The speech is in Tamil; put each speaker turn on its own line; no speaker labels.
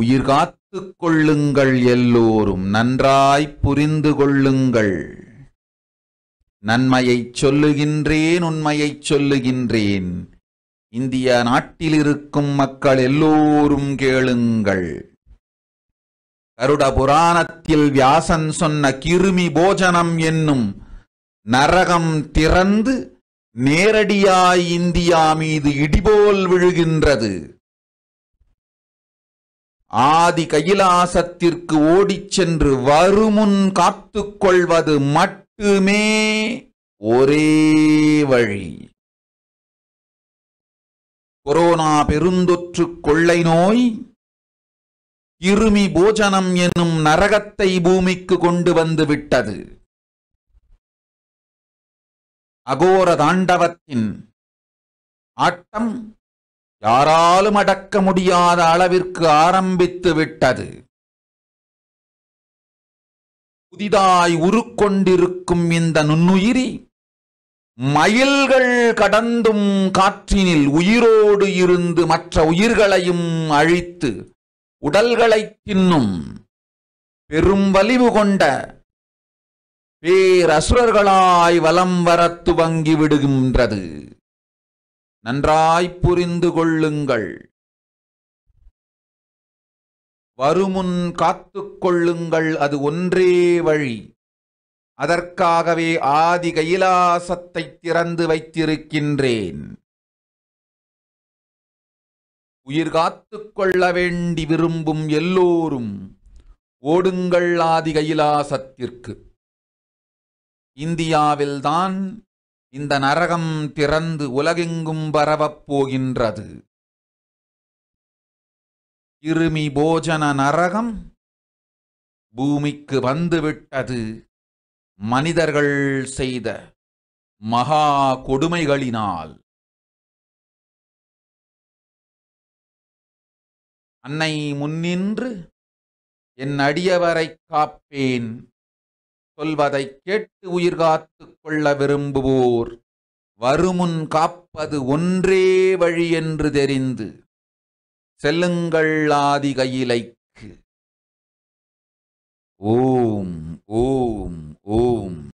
உயிர் காத்து கொள்ளுங்கள் எல்லோரும் நன்றாய் புரிந்து கொள்ளுங்கள் நன்மையைச் சொல்லுகின்றேன் உண்மையைச் சொல்லுகின்றேன் இந்திய நாட்டில் இருக்கும் மக்கள் எல்லோரும் கேளுங்கள் கருட புராணத்தில் வியாசன் சொன்ன கிருமி போஜனம் என்னும் நரகம் திறந்து நேரடியாய் இந்தியா மீது இடிபோல் விழுகின்றது ஆதி கைலாசத்திற்கு ஓடிச் சென்று வருமுன் காத்து கொள்வது மட்டுமே ஒரே வழி கொரோனா பெருந்தொற்று கொள்ளை நோய் இருமி போஜனம் என்னும் நரகத்தை பூமிக்கு கொண்டு வந்து விட்டது அகோர தாண்டவத்தின் ஆட்டம் யாராலும் அடக்க முடியாத அளவிற்கு ஆரம்பித்து விட்டது புதிதாய் உருக்கொண்டிருக்கும் இந்த நுண்ணுயிரி மயில்கள் கடந்தும் காற்றினில் உயிரோடு இருந்து மற்ற உயிர்களையும் அழித்து உடல்களை தின்னும் பெரும் வலிவு கொண்ட பேரசுரர்களாய் வலம் வரத் துவங்கிவிடுகின்றது நன்றாய் புரிந்து கொள்ளுங்கள் வருமுன் காத்து கொள்ளுங்கள் அது ஒன்றே வழி அதற்காகவே ஆதி கைலாசத்தை திறந்து வைத்திருக்கின்றேன் உயிர் காத்து கொள்ள வேண்டி விரும்பும் எல்லோரும் ஓடுங்கள் ஆதி கைலாசத்திற்கு இந்தியாவில்தான் இந்த நரகம் திறந்து உலகெங்கும் பரவப் போகின்றது இருமி போஜன நரகம் பூமிக்கு வந்துவிட்டது மனிதர்கள் செய்த மகா கொடுமைகளினால் அன்னை முன்னின்று என் அடியவரை காப்பேன் சொல்வதைக் கேட்டு உயிர் கொள்ள விரும்புவோர் வருமுன் காப்பது ஒன்றே வழி என்று தெரிந்து செல்லுங்கள் ஆதி கையிலைக்கு ஓம் ஓம் ஓம்